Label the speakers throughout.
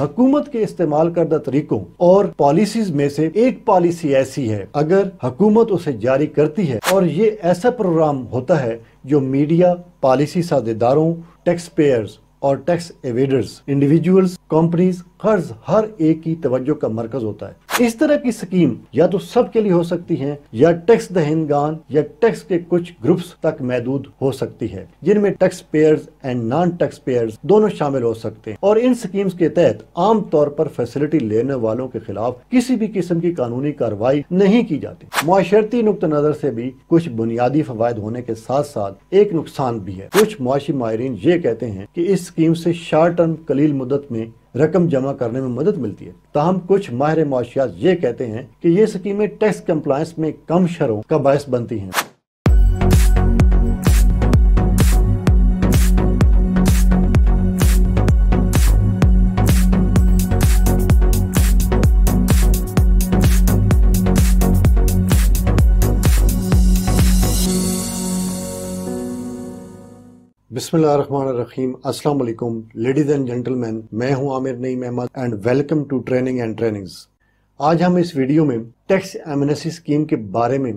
Speaker 1: हकूमत के इस्तेमाल करदा तरीकों और पॉलिसीज में से एक पॉलिसी ऐसी है अगर हकूमत उसे जारी करती है और ये ऐसा प्रोग्राम होता है जो मीडिया पॉलिसी साझेदारों टैक्स पेयर्स और टैक्स एवेडर्स इंडिविजुअल्स कंपनीज कर्ज हर एक की तवज्जो का मरकज होता है इस तरह की स्कीम या तो सबके लिए हो सकती है या टैक्स दहनगान या टैक्स के कुछ ग्रुप्स तक महदूद हो सकती है जिनमें tax payers and non tax payers दोनों शामिल हो सकते हैं और इन स्कीम्स के तहत आम तौर पर फैसिलिटी लेने वालों के खिलाफ किसी भी किस्म की कानूनी कार्रवाई नहीं की जाती माशरती नुक़ नज़र से भी कुछ बुनियादी फवायद होने के साथ साथ एक नुकसान भी है कुछ मुआशी माहरीन ये कहते हैं की इस स्कीम से शॉर्ट टर्म कलील मुदत में रकम जमा करने में मदद मिलती है ताहम कुछ माहिर मुआशियात ये कहते हैं कि ये स्कीमें टैक्स कम्प्लायंस में कम शरों का बायस बनती हैं बिस्मिल्लाम अस्सलाम वालेकुम लेडीज़ एंड जेंटलमैन मैं हूं Aamir Naeem Ahmed and welcome to training and trainings आज हम इस वीडियो में टैक्स एमनेसी स्कीम के बारे में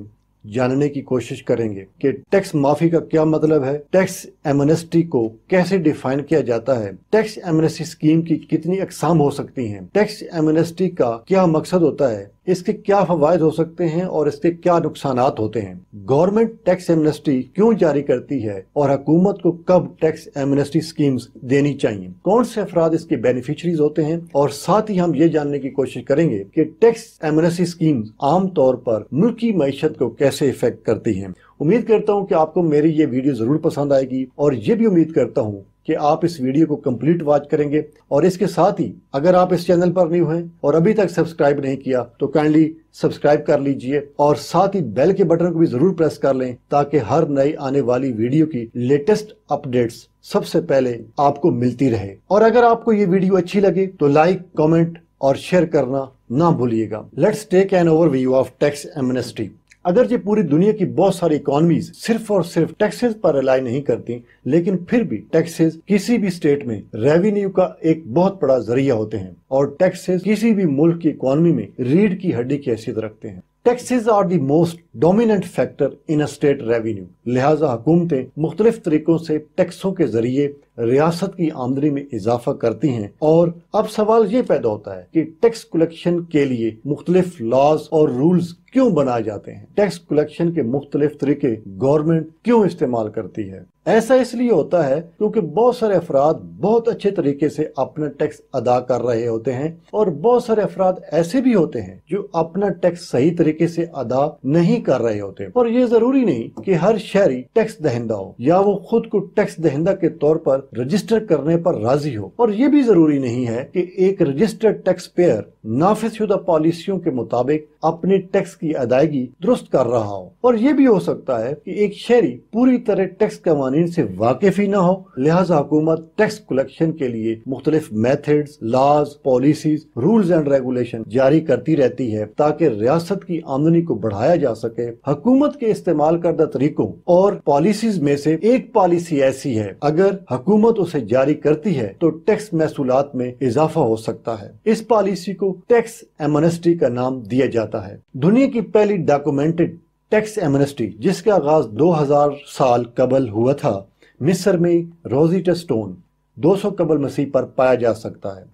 Speaker 1: जानने की कोशिश करेंगे कि टैक्स माफी का क्या मतलब है टैक्स एमनेस्टी को कैसे डिफाइन किया जाता है टैक्स एमनेस्टी स्कीम की कितनी अकसाम हो सकती हैं टैक्स एमनेस्टी का क्या मकसद होता है इसके क्या फवायद हो सकते हैं और इसके क्या नुकसान होते हैं गवर्नमेंट टैक्स एमनेस्टी क्यों जारी करती है और हुकूमत को कब टैक्स एमनेस्टी स्कीम्स देनी चाहिए कौन से अफराद इसके बेनिफिशरीज होते हैं और साथ ही हम ये जानने की कोशिश करेंगे कि टैक्स एमनेस्टी स्कीम आमतौर पर मुल्क की मीशत को कैसे इफेक्ट करती है उम्मीद करता हूँ कि आपको मेरी ये वीडियो जरूर पसंद आएगी और ये भी उम्मीद करता हूँ कि आप इस वीडियो को कंप्लीट वॉच करेंगे और इसके साथ ही अगर आप इस चैनल पर न्यू हैं और अभी तक सब्सक्राइब नहीं किया तो काइंडली सब्सक्राइब कर लीजिए और साथ ही बेल के बटन को भी जरूर प्रेस कर लें ताकि हर नई आने वाली वीडियो की लेटेस्ट अपडेट्स सबसे पहले आपको मिलती रहे और अगर आपको ये वीडियो अच्छी लगे तो लाइक कॉमेंट और शेयर करना ना भूलिएगा let's take an overview of tax amnesty अगरचे पूरी दुनिया की बहुत सारी इकोनॉमीज सिर्फ और सिर्फ टैक्सेस पर रिलाई नहीं करती लेकिन फिर भी टैक्सेस किसी भी स्टेट में रेवेन्यू का एक बहुत बड़ा जरिया होते हैं और टैक्सेस किसी भी मुल्क की इकोनॉमी में रीढ़ की हड्डी की हैसियत रखते हैं taxes are the most dominant factor in state revenue लिहाजा हुकूमतें मुख्तलिफ तरीकों से टैक्सों के जरिए रियासत की आमदनी में इजाफा करती हैं और अब सवाल ये पैदा होता है कि टैक्स कलेक्शन के लिए मुख्तलिफ लॉज और रूल्स क्यों बनाए जाते हैं टैक्स कलेक्शन के मुख्तलिफ तरीके गवर्नमेंट क्यों इस्तेमाल करती है ऐसा इसलिए होता है क्योंकि बहुत सारे अफराद बहुत अच्छे तरीके से अपना टैक्स अदा कर रहे होते हैं और बहुत सारे अफराद ऐसे भी होते हैं जो अपना टैक्स सही तरीके से अदा नहीं कर रहे होते और ये जरूरी नहीं कि हर शहरी टैक्स दहिंदा हो या वो खुद को टैक्स दहिंदा के तौर पर रजिस्टर करने पर राजी हो और ये भी जरूरी नहीं है की एक रजिस्टर्ड टैक्स पेयर नाफिस पॉलिसियों के मुताबिक अपने टैक्स की अदायगी दुरुस्त कर रहा हो और ये भी हो सकता है कि एक शहरी पूरी तरह टैक्स कवानीन से वाकिफ ही न हो लिहाजा हुकूमत टैक्स कलेक्शन के लिए मुख्तलिफ method laws policy rules and regulation जारी करती रहती है ताकि रियासत की आमदनी को बढ़ाया जा सके हकूमत के इस्तेमाल करदा तरीकों और पॉलिसीज में से एक पॉलिसी ऐसी है अगर हकूमत उसे जारी करती है तो टैक्स महसूलत में इजाफा हो सकता है इस पॉलिसी को टैक्स एमोनेस्टी का नाम दिया जाता जाता है दुनिया की पहली डॉक्यूमेंटेड टैक्स एमनेस्टी जिसका आगाज 2000 साल कबल हुआ था मिस्र में रोजिटा स्टोन 200 कबल मसीह पर पाया जा सकता है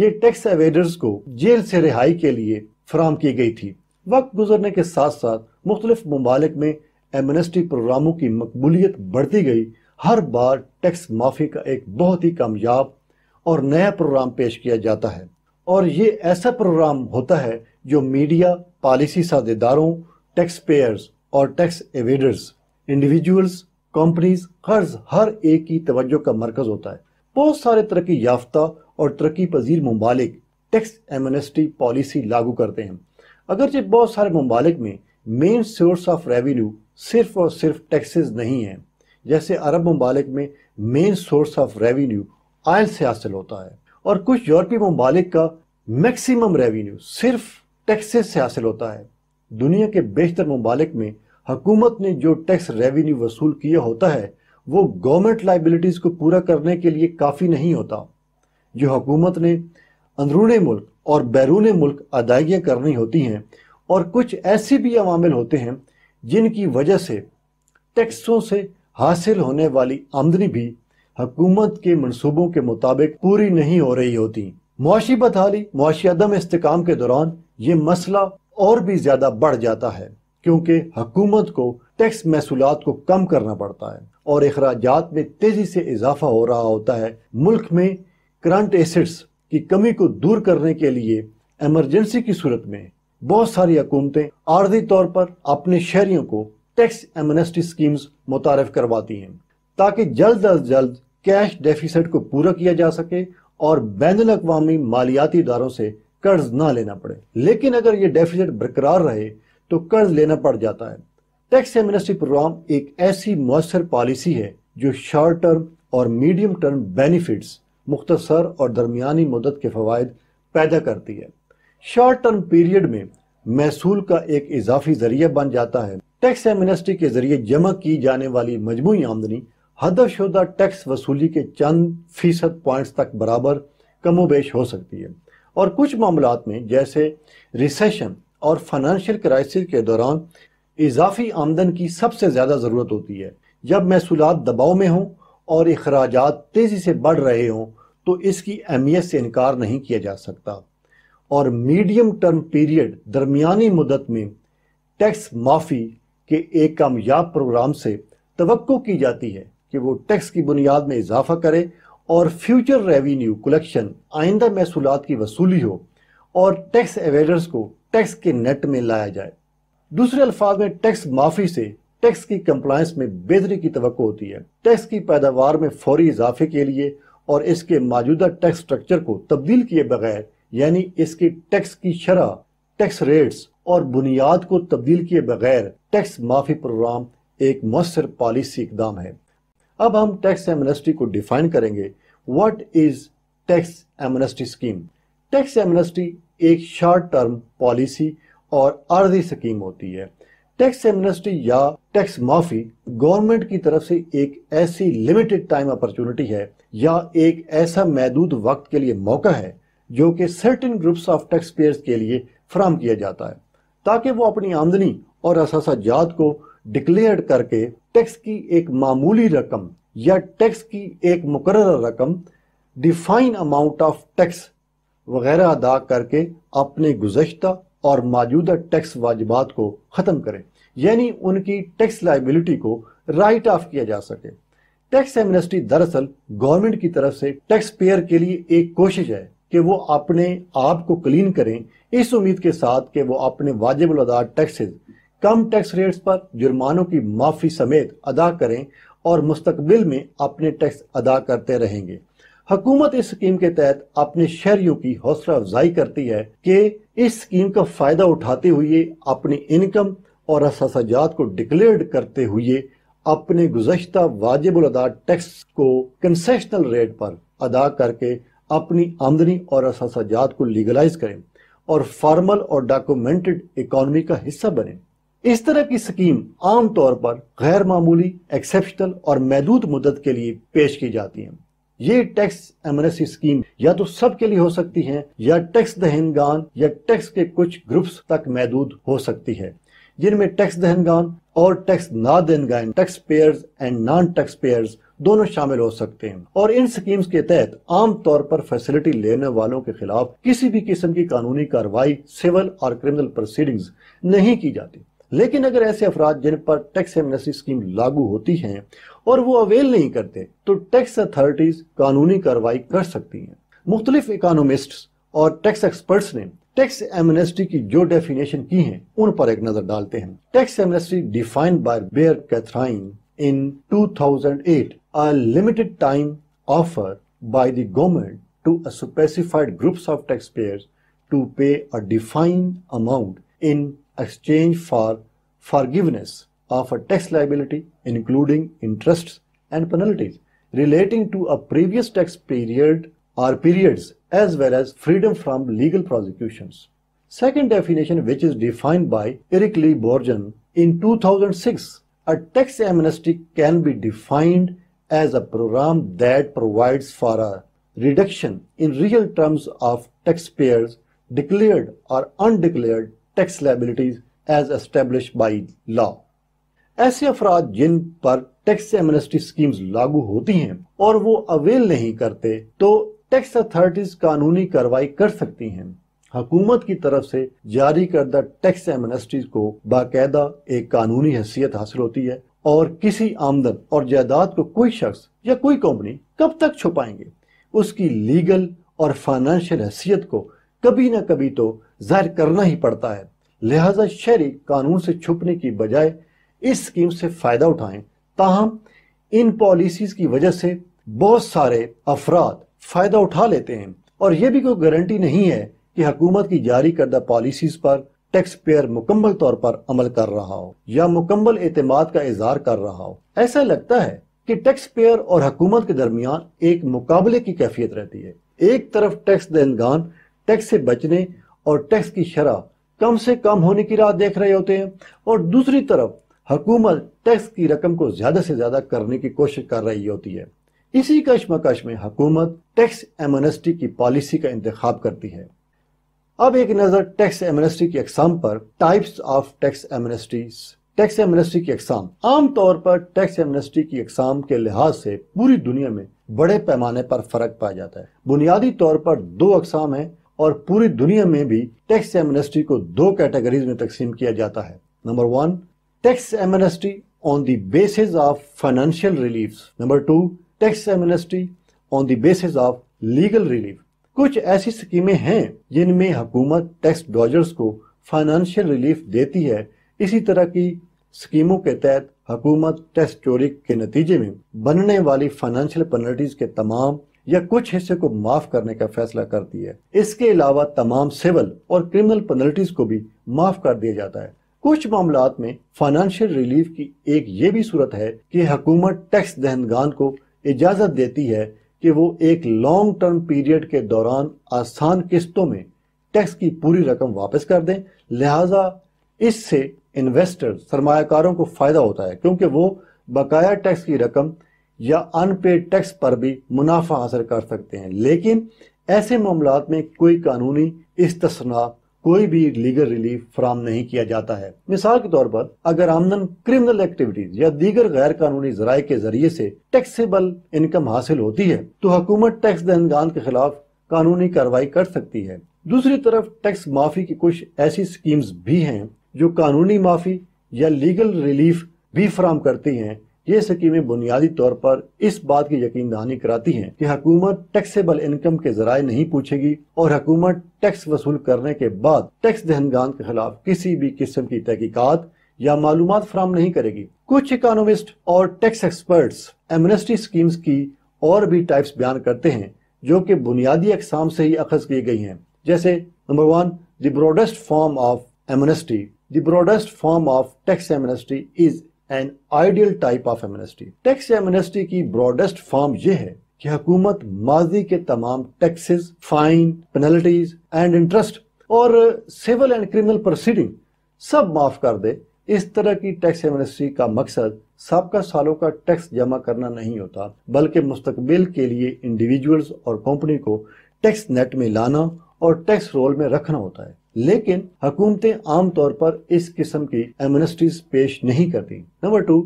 Speaker 1: ये टैक्स एवेडर्स को जेल से रिहाई के लिए फराम की गई थी वक्त गुजरने के साथ साथ मुख्तलिफ ममालिक में एमनेस्टी प्रोग्रामों की मकबूलियत बढ़ती गई हर बार टैक्स माफ़ी का एक बहुत ही कामयाब और नया प्रोग्राम पेश किया जाता है और ये ऐसा प्रोग्राम होता है जो मीडिया पॉलिसी साझेदारों टैक्स पेयर्स और टैक्स एवेडर्स इंडिविजुअल्स कंपनीज कर्ज हर एक की तवज्जो का मरकज होता है बहुत सारे तरक्की याफ्ता और तरक्की पजीर ममालिक टैक्स एमनेस्टी पॉलिसी लागू करते हैं अगरचे बहुत सारे ममालिक में मेन सोर्स ऑफ रेवेन्यू सिर्फ और सिर्फ टैक्सेस नहीं हैं जैसे अरब ममालिक में main source of revenue oil से हासिल होता है और कुछ यूरोपीय ममालिक का मैक्सिमम रेवेन्यू सिर्फ टैक्सेस से हासिल होता है दुनिया के बेहतर ममालिक में हकूमत ने जो टैक्स रेवेन्यू वसूल किया होता है वो गवर्नमेंट लाइबिलिटीज़ को पूरा करने के लिए काफ़ी नहीं होता जो हकूमत ने अंदरून मुल्क और बैरून मुल्क अदायगियां करनी होती हैं और कुछ ऐसे भी अवामिल होते हैं जिनकी वजह से टैक्सों से हासिल होने वाली आमदनी भी हकूमत के मनसूबों के मुताबिक पूरी नहीं हो रही होती मुआशी बदहाली मुआशी अदम इसकाम के दौरान ये मसला और भी ज़्यादा बढ़ जाता है क्योंकि हकूमत को टैक्स महसूल को कम करना पड़ता है और अखराज में तेज़ी से इजाफा हो रहा होता है मुल्क में करंट एसिड्स की कमी को दूर करने के लिए एमरजेंसी की सूरत में बहुत सारी हकूमतें आर्जी तौर पर अपने शहरियों को टैक्स एमनेस्टी स्कीम्स मुतारफ करवाती हैं ताकि जल्द अज जल्द कैश डेफिसिट को पूरा किया जा सके और बैन अवी मालियाती इदारों से कर्ज ना लेना पड़े लेकिन अगर ये डेफिसिट बरकरार रहे तो कर्ज लेना पड़ जाता है टैक्स एमनेस्टी प्रोग्राम एक ऐसी मौसर पॉलिसी है जो शॉर्ट टर्म और मीडियम टर्म बेनिफिट्स मुख्तसर और दरमियानी मदद के फ़वाद पैदा करती है शॉर्ट टर्म पीरियड में महसूल का एक इजाफी जरिया बन जाता है टैक्स एमनेस्टी के जरिए जमा की जाने वाली मजमू आमदनी हदफ टैक्स वसूली के चंद फीसद पॉइंट्स तक बराबर कमोबेश हो सकती है और कुछ मामला में जैसे रिसेशन और फाइनेंशियल क्राइसिस के दौरान इजाफी आमदन की सबसे ज़्यादा ज़रूरत होती है जब महसूलत दबाव में हों और अखराज तेज़ी से बढ़ रहे हों तो इसकी अहमियत से इनकार नहीं किया जा सकता और मीडियम टर्म पीरियड दरमियानी मुदत में टैक्स माफ़ी के एक कामयाब प्रोग्राम से तो की जाती है कि वो टैक्स की बुनियाद में इजाफा करे और फ्यूचर रेवेन्यू कलेक्शन आइंदा महसूलत की वसूली हो और टैक्स एवेडर्स को टैक्स के नेट में लाया जाए दूसरे अल्फाज में टैक्स माफी से टैक्स की कंप्लायंस में बेहतरी की तो होती है टैक्स की पैदावार में फौरी इजाफे के लिए और इसके मौजूदा टैक्स स्ट्रक्चर को तब्दील किए बगैर यानी इसके टैक्स की शरह टैक्स रेट्स और बुनियाद को तब्दील किए बगैर टैक्स माफी प्रोग्राम एक मौसर पॉलिसी इकदाम है अब हम टैक्स एमनेस्टी को डिफाइन करेंगे what is tax amnesty scheme tax amnesty एक शॉर्ट टर्म पॉलिसी और अर्धी स्कीम होती है टैक्स एमनेस्टी या टैक्स माफी गवर्नमेंट की तरफ से एक ऐसी लिमिटेड टाइम अपॉर्चुनिटी है या एक ऐसा महदूद वक्त के लिए मौका है जो कि certain groups of tax payers के लिए फ्राहम किया जाता है ताकि वो अपनी आमदनी और असासाजात को डिक्लेयर करके टैक्स की एक मामूली रकम या टैक्स की एक मुकर रकम डिफाइन अमाउंट ऑफ टैक्स वगैरह अदा करके अपने गुजशत और मौजूदा टैक्स वाजिबात को ख़त्म करें यानी उनकी टैक्स लाइबिलिटी को राइट ऑफ किया जा सके टैक्स एमनेस्टी दरअसल गवर्नमेंट की तरफ से टैक्स पेयर के लिए एक कोशिश है कि वो अपने आप को क्लीन करें इस उम्मीद के साथ कि वो अपने वाजिब अदा टैक्सेस कम टैक्स रेट्स पर जुर्मानों की माफ़ी समेत अदा करें और मुस्तकबिल में अपने टैक्स अदा करते रहेंगे हकूमत इस स्कीम के तहत अपने शहरियों की हौसला अफजाई करती है कि इस स्कीम का फ़ायदा उठाते हुए अपनी इनकम और असाजात को डिक्लेयर करते हुए अपने गुजशत वाजिब अदा टैक्स को कंसेशनल रेट पर अदा करके अपनी आमदनी और असाजात को लीगलाइज करें और फॉर्मल और डॉक्यूमेंटेड इकोनॉमी का हिस्सा बने इस तरह की स्कीम आमतौर पर गैर मामूली एक्सेप्शनल और महदूद मुदत के लिए पेश की जाती हैं ये टैक्स एमरसी स्कीम या तो सब के लिए हो सकती है या टैक्स दहनगान या टैक्स के कुछ ग्रुप्स तक महदूद हो सकती है जिनमें टैक्स दहनगान और टैक्स ना दहनगान tax payer and non tax payers दोनों शामिल हो सकते हैं और इन स्कीम्स के तहत आमतौर पर फैसिलिटी लेने वालों के खिलाफ किसी भी किस्म की कानूनी कार्रवाई सिविल और क्रिमिनल प्रोसीडिंग्स नहीं की जाती लेकिन अगर ऐसे अफराद जिन पर टैक्स एमनेस्टी स्कीम लागू होती हैं और वो अवेल नहीं करते तो टैक्स अथॉरिटीज कानूनी कार्रवाई कर सकती हैं मुख्तलिफ इकानोमिस्ट और टैक्स एक्सपर्ट्स ने टैक्स एमनेस्टी की जो डेफिनेशन की है उन पर एक नजर डालते हैं tax amnesty defined by Baer Katherine in 2008 a limited time offer by the government to a specified groups of tax taxpayers to pay a defined amount in exchange for forgiveness of a tax liability including interests and penalties relating to a previous tax period or periods as well as freedom from legal prosecutions. Second definition which is defined by Eric Lee Borgen in 2006, a tax amnesty can be defined as a program that provides for a reduction in real terms of taxpayers declared or undeclared tax liabilities as establish by law ऐसे अफराद जिन पर tax amnesty schemes लागू होती हैं और वो avail नहीं करते तो टैक्स अथॉरिटीज कानूनी कार्रवाई कर सकती हैं हकूमत की तरफ से जारी करदा टैक्स एमनेस्टीज को बाकायदा एक कानूनी हैसियत हासिल होती है और किसी आमदन और जायदाद को कोई शख्स या कोई कंपनी कब तक छुपाएंगे उसकी लीगल और फाइनेंशियल हैसियत को कभी ना कभी तो जाहिर करना ही पड़ता है लिहाजा शहरी कानून से छुपने की बजाय इस स्कीम से फ़ायदा उठाएं ताहम इन पॉलिसीज़ की वजह से बहुत सारे अफराद फ़ायदा उठा लेते हैं और यह भी कोई गारंटी नहीं है कि हकूमत की जारी करदा पॉलिसीज़ पर टैक्स पेयर मुकम्मल तौर पर अमल कर रहा हो या मुकम्मल एतमाद का इजहार कर रहा हो ऐसा लगता है कि टैक्स पेयर और हकूमत के दरमियान एक मुकाबले की कैफियत रहती है एक तरफ टैक्स दहंगान टैक्स से बचने और टैक्स की शरह कम से कम होने की राह देख रहे होते हैं और दूसरी तरफ हुकूमत टैक्स की रकम को ज़्यादा से ज़्यादा करने की कोशिश कर रही होती है इसी कशमकश में हकूमत टैक्स एमनेस्टी की पॉलिसी का इंतखब करती है अब एक नज़र टैक्स एमनेस्टी की अकसाम पर types of tax amnesties tax amnesty की अकसाम आमतौर पर टैक्स एमनेस्टी की अकसाम के लिहाज से पूरी दुनिया में बड़े पैमाने पर फर्क पाया जाता है बुनियादी तौर पर दो अकसाम है और पूरी दुनिया में भी टैक्स एमनेस्टी को दो कैटेगरीज में तकसीम किया जाता है number one tax amnesty on the basis of financial relief number two tax amnesty on the basis of legal relief कुछ ऐसी स्कीमें हैं जिनमें हुकूमत टैक्स डॉजर्स को फाइनेंशियल रिलीफ देती है इसी तरह की स्कीमों के तहत हुकूमत टैक्स चोरी के नतीजे में बनने वाली फाइनेंशियल पेनल्टीज के तमाम या कुछ हिस्से को माफ करने का फैसला करती है इसके अलावा तमाम सिविल और क्रिमिनल पेनल्टीज को भी माफ कर दिया जाता है कुछ मामला में फाइनेंशियल रिलीफ की एक ये भी सूरत है कि हकूमत टैक्स दहनगान को इजाजत देती है कि वो एक लॉन्ग टर्म पीरियड के दौरान आसान किस्तों में टैक्स की पूरी रकम वापस कर दें लिहाजा इससे इन्वेस्टर सरमाकारों को फ़ायदा होता है क्योंकि वो बकाया टैक्स की रकम या अनपेड टैक्स पर भी मुनाफा हासिल कर सकते हैं लेकिन ऐसे मामला में कोई कानूनी इस्तना कोई भी लीगल रिलीफ फ्राम नहीं किया जाता है मिसाल के तौर पर अगर आमदन क्रिमिनल एक्टिविटीज या दीगर गैर कानूनी जराये के जरिए से टैक्सेबल इनकम हासिल होती है तो हुकूमत टैक्स दहनगान के खिलाफ कानूनी कार्रवाई कर सकती है दूसरी तरफ टैक्स माफी की कुछ ऐसी स्कीम्स भी हैं जो कानूनी माफी या लीगल रिलीफ भी फ्राम करती हैं ये स्कीमें बुनियादी तौर पर इस बात की यकीन दहानी कराती हैं कि हकूमत टैक्सेबल इनकम के जराये नहीं पूछेगी और हकूमत टैक्स वसूल करने के बाद टैक्स दहनगान के खिलाफ किसी भी किस्म की तहकीकत या मालूम फ्राहम नहीं करेगी कुछ इकोनॉमिस्ट और टैक्स एक्सपर्ट्स एमनेस्टी स्कीम्स की और भी टाइप्स बयान करते हैं जो कि बुनियादी अकसाम से ही अखज की गई हैं जैसे number one the broadest form of amnesty the broadest form of tax amnesty is an ideal type of amnesty tax amnesty की ब्रॉडेस्ट फॉर्म यह है कि हुकूमत माजी के तमाम taxes fine penalties and interest और सिविल एंड क्रिमिनल प्रोसीडिंग सब माफ कर दे इस तरह की टैक्स एमनेस्टी का मकसद सबका सालों का टैक्स जमा करना नहीं होता बल्कि मुस्तबिल के लिए इंडिविजुअल्स और कंपनी को टैक्स नेट में लाना और टैक्स रोल में रखना होता है लेकिन हुकूमतें आमतौर पर इस किस्म की एमनेस्टीज पेश नहीं करती number two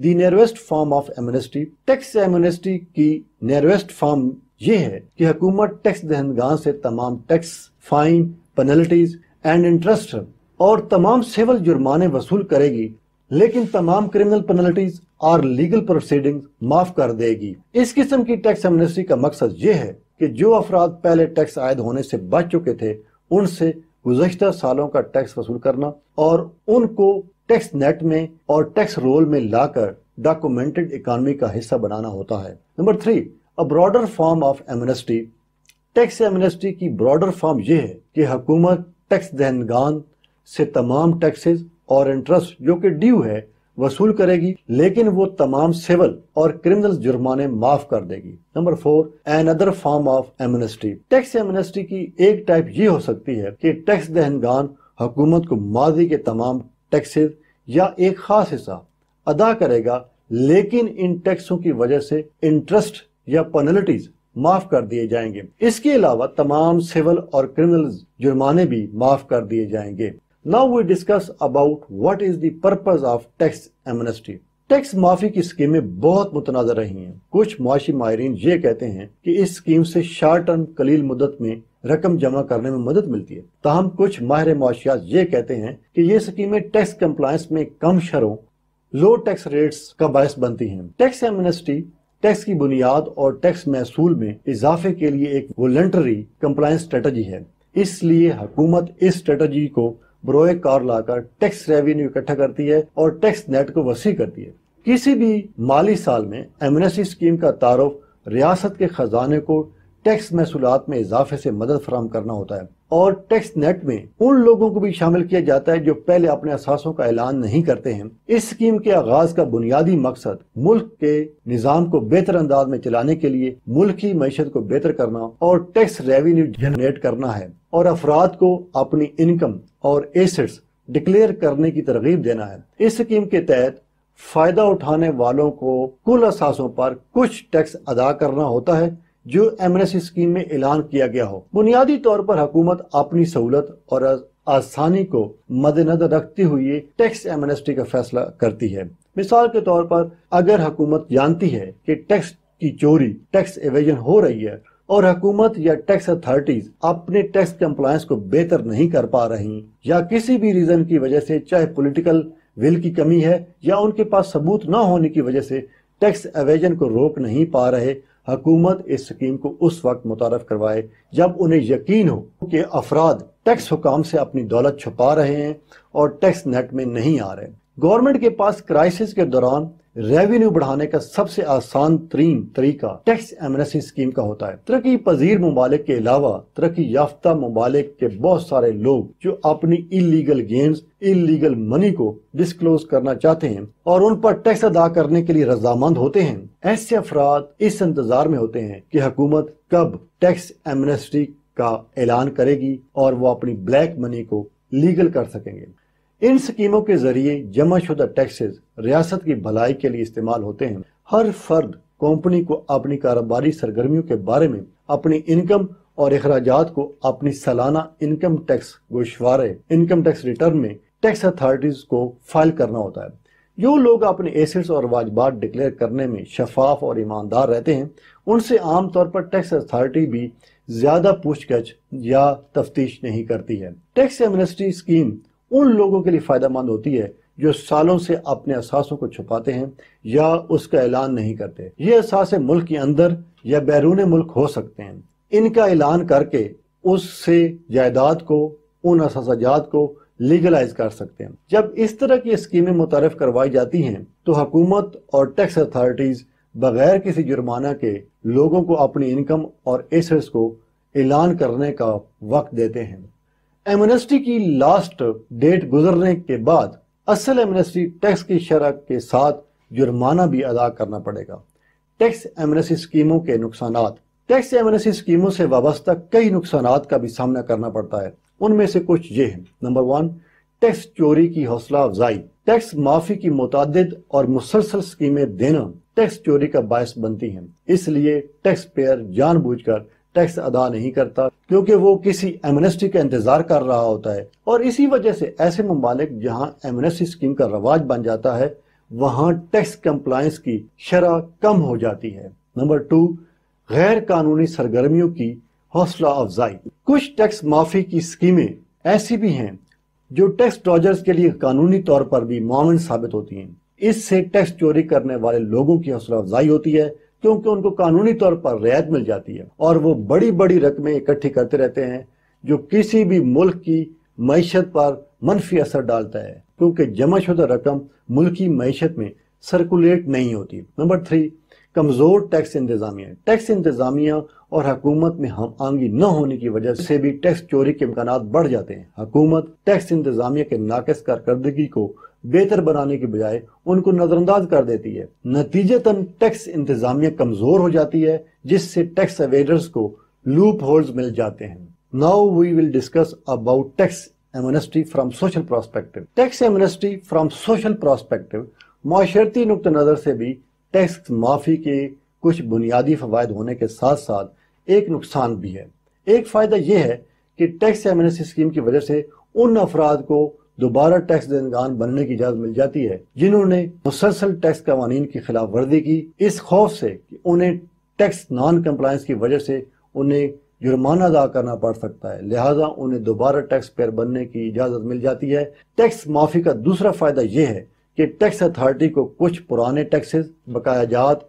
Speaker 1: the narrowest form of amnesty tax amnesty की नेरवेस्ट फॉर्म ये है कि हुकूमत टैक्स दहंदगान से तमाम tax fine penalties and interest और तमाम सिविल जुर्माने वसूल करेगी लेकिन तमाम क्रिमिनल पेनल्टीज और लीगल प्रोसीडिंग माफ कर देगी इस किस्म की टैक्स एमनेस्टी का मकसद ये है कि जो अफराद पहले टैक्स आयद होने से बच चुके थे उनसे गुजशत सालों का टैक्स वसूल करना और उनको टैक्स नेट में और टैक्स रोल में लाकर डॉक्यूमेंटेड इकॉनमी का हिस्सा बनाना होता है number three a broader form of amnesty tax amnesty की ब्रॉडर फॉर्म यह है कि हुकूमत टैक्स दहनगान से तमाम टैक्सेस और इंटरेस्ट जो कि ड्यू है वसूल करेगी लेकिन वो तमाम सिविल और क्रिमिनल जुर्माने माफ कर देगी number four another form of amnesty tax amnesty की एक टाइप ये हो सकती है कि टैक्स दहनगान हुकूमत को माजी के तमाम टैक्सेस या एक खास हिस्सा अदा करेगा लेकिन इन टैक्सों की वजह से इंटरेस्ट या पेनल्टीज माफ कर दिए जाएंगे इसके अलावा तमाम सिविल और क्रिमिनल जुर्माने भी माफ कर दिए जाएंगे now we discuss about what is the purpose of tax amnesty. Tax माफी की स्कीमें बहुत मुतनाजर रही हैं कुछ मुआशी माहरीन ये कहते हैं कि इस स्कीम से शार्ट टर्म कलील मुदत में रकम जमा करने में मदद मिलती है ताहम कुछ माहिर मुआशियात ये कहते हैं कि ये स्कीमें टैक्स कंप्लायंस में कम शरों लो टैक्स रेट्स का बायस बनती हैं टैक्स एमनेस्टी टैक्स की बुनियाद और टैक्स महसूल में इजाफे के लिए एक वॉलंटरी कंप्लायंस स्ट्रेटजी है इसलिए हुकूमत इस स्ट्रेटजी को ब्रोए कार लाकर टैक्स रेवेन्यू इकट्ठा करती है और टैक्स नेट को वसी करती है किसी भी माली साल में एमनेसी स्कीम का तारफ रियासत के खजाने को टैक्स महसूलत में इजाफे से मदद फराम करना होता है और टैक्स नेट में उन लोगों को भी शामिल किया जाता है जो पहले अपने असासों का ऐलान नहीं करते हैं इस स्कीम के आगाज का बुनियादी मकसद मुल्क के निज़ाम को बेहतर अंदाज में चलाने के लिए मुल्क की मीशत को बेहतर करना और टैक्स रेवेन्यू जनरेट करना है और अफराद को अपनी इनकम और एसेट्स डिक्लेयर करने की तरगीब देना है इस स्कीम के तहत फायदा उठाने वालों को कुल असासों पर कुछ टैक्स अदा करना होता है जो एम स्कीम में ऐलान किया गया हो बुनियादी तौर पर हुकूमत अपनी सहूलत और आसानी को मद्देनजर रखते हुए टैक्स टी का फैसला करती है मिसाल के तौर पर अगर हुकूमत जानती है कि टैक्स की चोरी टैक्स एवेजन हो रही है और हकूमत या टैक्स अथॉरिटीज अपने टैक्स कम्प्लायंस को बेहतर नहीं कर पा रही या किसी भी रीजन की वजह से चाहे पॉलिटिकल विल की कमी है या उनके पास सबूत न होने की वजह से टैक्स एवेजन को रोक नहीं पा रहे हकूमत इस स्कीम को उस वक्त मुतारफ करवाए जब उन्हें यकीन हो कि अफराद टैक्स हुकाम से अपनी दौलत छुपा रहे हैं और टैक्स नेट में नहीं आ रहे गवर्नमेंट के पास क्राइसिस के दौरान रेवेन्यू बढ़ाने का सबसे आसान तरीन तरीका टैक्स एमनेसी स्कीम का होता है तरक्की पजीर ममालिक के अलावा तरक्की याफ्ता ममालिक के बहुत सारे लोग जो अपनी इलीगल गेम्स इलीगल मनी को डिस्क्लोज करना चाहते हैं और उन पर टैक्स अदा करने के लिए रजामंद होते हैं ऐसे अफराद इस इंतजार में होते हैं की हकूमत कब टैक्स एमनेस्टी का ऐलान करेगी और वो अपनी ब्लैक मनी को लीगल कर सकेंगे इन स्कीमों के जरिए जमा शुदा टैक्सेस रियासत की भलाई के लिए इस्तेमाल होते हैं हर फर्द कंपनी को अपनी कारोबारी सरगर्मियों के बारे में अपनी इनकम और अखराज को अपनी सालाना इनकम टैक्स गोशवारे इनकम टैक्स रिटर्न में टैक्स अथॉरिटीज को फाइल करना होता है जो लोग अपने एसेट्स और वाजबात डिक्लेयर करने में शफाफ और ईमानदार रहते हैं उनसे आमतौर पर टैक्स अथॉरिटी भी ज्यादा पूछताछ या तफ्तीश नहीं करती है टैक्स एमनेस्टी स्कीम उन लोगों के लिए फ़ायदा मंद होती है जो सालों से अपने असासों को छुपाते हैं या उसका ऐलान नहीं करते ये असास मुल्क के अंदर या बैरून मुल्क हो सकते हैं इनका ऐलान करके उससे जायदाद को उन असाजात को लीगलाइज कर सकते हैं जब इस तरह की स्कीमें मुतारफ करवाई जाती हैं तो हुकूमत और टैक्स अथॉरिटीज़ बगैर किसी जुर्माना के लोगों को अपनी इनकम और एसेट्स को ऐलान करने का वक्त देते हैं एमनेस्टी की लास्ट डेट गुजरने के बाद असल एमनेस्टी टैक्स की शरह के साथ जुर्माना भी अदा करना पड़ेगा टैक्स एमनेस्टी स्कीमों के नुकसान टैक्स एमनेस्टी स्कीमों से वाबस्ता कई नुकसान का भी सामना करना पड़ता है उनमें से कुछ ये हैं नंबर वन टैक्स चोरी की हौसला अफजाई टैक्स माफी की मुतद और मुसलसल स्कीमें देना टैक्स चोरी का बायस बनती हैं इसलिए टैक्स पेयर जानबूझकर टैक्स अदा नहीं करता क्योंकि वो किसी एमनेस्टी का इंतजार कर रहा होता है और इसी वजह से ऐसे ममालिक जहाँ एमनेस्टी स्कीम का रवाज बन जाता है वहाँ टैक्स कंप्लायंस की शरह कम हो जाती है नंबर टू गैर कानूनी सरगर्मियों की हौसला अफजाई कुछ टैक्स माफी की स्कीमें ऐसी भी हैं जो टैक्स ट्रॉजर्स के लिए कानूनी तौर पर भी मामन साबित होती हैं इससे टैक्स चोरी करने वाले लोगों की हौसला अफजाई होती है क्योंकि उनको कानूनी तौर पर रियायत मिल जाती है और वो बड़ी बड़ी रकमें इकट्ठी करते रहते हैं जो किसी भी मुल्क की मीशत पर मनफी असर डालता है क्योंकि जमाशुदा रकम मुल्क की मीशत में सर्कुलेट नहीं होती नंबर थ्री कमज़ोर टैक्स इंतज़ामिया टैक्स इंतज़ामिया और हकूमत में हम आंगी न होने की वजह से भी टैक्स चोरी के इम्कान बढ़ जाते हैं हकूमत टैक्स इंतज़ामिया के नाकस कारकर्दगी को बेहतर बनाने के बजाय उनको नजरअंदाज कर देती है नतीजतन टैक्स इंतजामिया कमजोर हो जाती है जिससे टैक्स अवेडर्स को लूप होल्ड मिल जाते हैं now we will discuss about tax amnesty from social prospective tax amnesty from social prospective माशरती नुक़ नज़र से भी टैक्स माफ़ी के कुछ बुनियादी फवायद होने के साथ साथ एक नुकसान भी है एक फ़ायदा यह है कि टैक्स एमनेस्टी स्कीम की वजह से उन अफराद को दोबारा टैक्स देनगान बनने की इजाजत मिल जाती है जिन्होंने मुसलसल टैक्स कवानीन की खिलाफ वर्जी की इस खौफ से कि उन्हें टैक्स नॉन कम्प्लायंस की वजह से उन्हें जुर्माना अदा करना पड़ सकता है लिहाजा उन्हें दोबारा टैक्स पेयर बनने की इजाज़त मिल जाती है टैक्स माफी का दूसरा फ़ायदा यह है कि टैक्स अथॉरिटी को कुछ पुराने टैक्सेस बकायाजात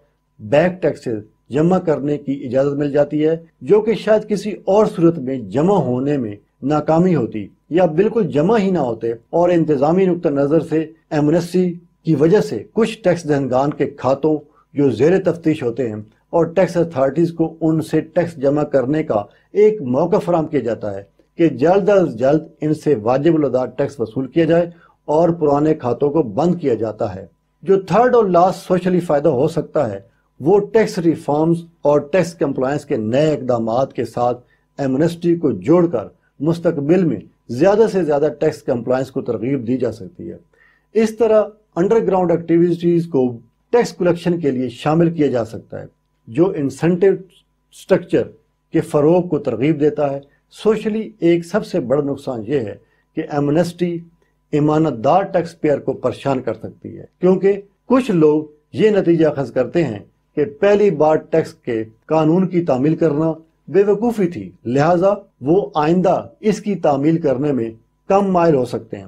Speaker 1: बैक टैक्सेस जमा करने की इजाज़त मिल जाती है जो कि शायद किसी और सूरत में जमा होने में नाकामी होती या बिल्कुल जमा ही ना होते और इंतजामी नुक़ नज़र से एमनेस्टी की वजह से कुछ टैक्स दहनगान के खातों जो जेर तफ्तीश होते हैं और टैक्स अथॉरिटीज़ को उनसे टैक्स जमा करने का एक मौका फराम किया जाता है कि जल्द अज जल्द इनसे वाजिब टैक्स वसूल किया जाए और पुराने खातों को बंद किया जाता है जो थर्ड और लास्ट सोशली फ़ायदा हो सकता है वो टैक्स रिफॉर्म्स और टैक्स कंप्लायंस के नए इकदाम के साथ एमनेस्टी को जोड़कर मुस्तबिल में ज़्यादा से ज़्यादा टैक्स कंप्लायंस को तरगीब दी जा सकती है इस तरह अंडरग्राउंड एक्टिविटीज़ को टैक्स कलेक्शन के लिए शामिल किया जा सकता है जो इंसेंटिव स्ट्रक्चर के फ़रोग को तरगीब देता है सोशली एक सबसे बड़ा नुकसान यह है कि एमनेस्टी ईमानदार टैक्स पेयर को परेशान कर सकती है क्योंकि कुछ लोग ये नतीजा खज करते हैं कि पहली बार टैक्स के कानून की तामील करना बेवकूफ़ी थी लिहाजा वो आइंदा इसकी तामील करने में कम मायल हो सकते हैं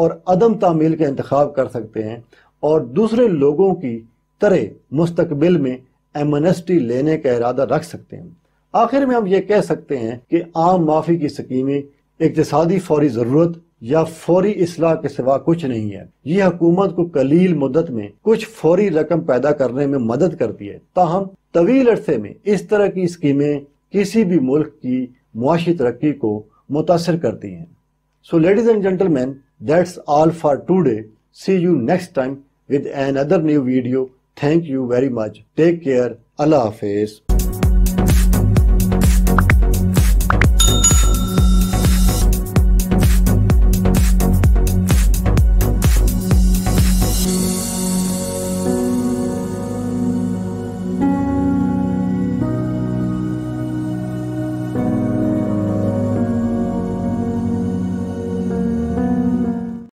Speaker 1: और अदम तामील का इंतखब कर सकते हैं और दूसरे लोगों की तरह मुस्तबिल में एमनेस्टी लेने का इरादा रख सकते हैं आखिर में हम ये कह सकते हैं कि आम माफ़ी की स्कीमें इकतसादी फौरी ज़रूरत या फौरी असलाह के सिवा कुछ नहीं है ये हुकूमत को कलील मुद्दत में कुछ फौरी रकम पैदा करने में मदद करती है ताहम तवील अरसे में इस तरह की स्कीमें किसी भी मुल्क की मुआशी तरक्की को मुतासर करती हैं so ladies and gentlemen that's all for today see you next time with another new video thank you very much take care अल्लाह हाफिज़